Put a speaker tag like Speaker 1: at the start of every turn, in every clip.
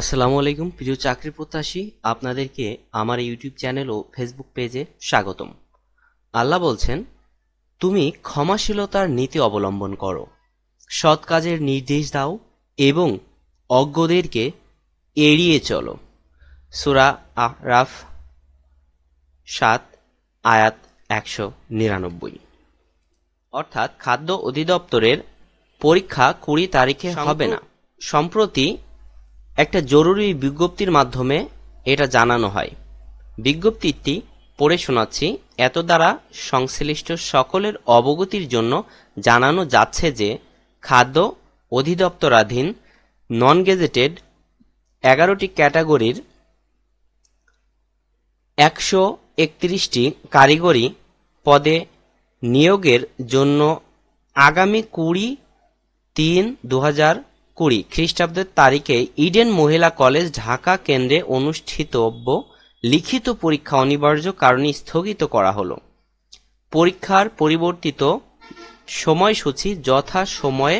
Speaker 1: আসসালামু আলাইকুম প্রিয় চাকরি প্রত্যাশী আপনাদেরকে আমার ইউটিউব চ্যানেল ও ফেসবুক পেজে স্বাগতম আল্লাহ বলছেন তুমি ক্ষমাশীলতার নীতি অবলম্বন করো সৎ কাজের নির্দেশ দাও এবং অজ্ঞদেরকে এড়িয়ে চলো সুরা আরাফ সাত আয়াত একশো নিরানব্বই অর্থাৎ খাদ্য অধিদপ্তরের পরীক্ষা কুড়ি তারিখে হবে না সম্প্রতি একটা জরুরি বিজ্ঞপ্তির মাধ্যমে এটা জানানো হয় বিজ্ঞপ্তিটি পড়ে শোনাচ্ছি এত দ্বারা সংশ্লিষ্ট সকলের অবগতির জন্য জানানো যাচ্ছে যে খাদ্য অধিদপ্তরাধীন নন গেজেটেড এগারোটি ক্যাটাগরির একশো একত্রিশটি কারিগরি পদে নিয়োগের জন্য আগামী কুড়ি তিন দু কুড়ি খ্রিস্টাব্দের তারিখে ইডেন মহিলা কলেজ ঢাকা কেন্দ্রে অনুষ্ঠিত লিখিত পরীক্ষা অনিবার্য কারণে স্থগিত করা হলো পরীক্ষার পরিবর্তিত সময়সূচি যথা সময়ে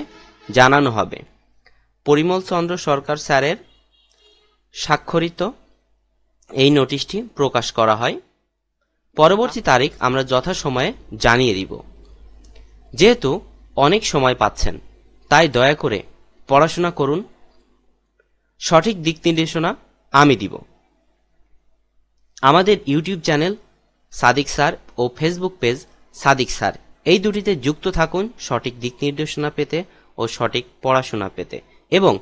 Speaker 1: জানানো হবে পরিমল চন্দ্র সরকার স্যারের স্বাক্ষরিত এই নোটিশটি প্রকাশ করা হয় পরবর্তী তারিখ আমরা যথাসময়ে জানিয়ে দিব যেহেতু অনেক সময় পাচ্ছেন তাই দয়া করে পড়াশোনা করুন সঠিক দিক নির্দেশনা আমি দিব আমাদের ইউটিউব চ্যানেল সাদিক স্যার ও ফেসবুক পেজ সাদিক স্যার এই দুটিতে যুক্ত থাকুন সঠিক দিক নির্দেশনা পেতে ও সঠিক পড়াশোনা পেতে এবং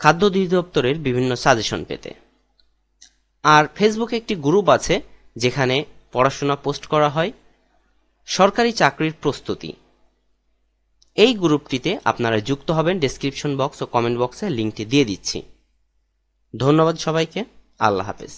Speaker 1: খাদ্য অধিদপ্তরের বিভিন্ন সাজেশন পেতে আর ফেসবুকে একটি গ্রুপ আছে যেখানে পড়াশোনা পোস্ট করা হয় সরকারি চাকরির প্রস্তুতি এই গ্রুপটিতে আপনারা যুক্ত হবেন ডেসক্রিপশন বক্স ও কমেন্ট বক্সে লিঙ্কটি দিয়ে দিচ্ছি ধন্যবাদ সবাইকে আল্লাহ হাফেজ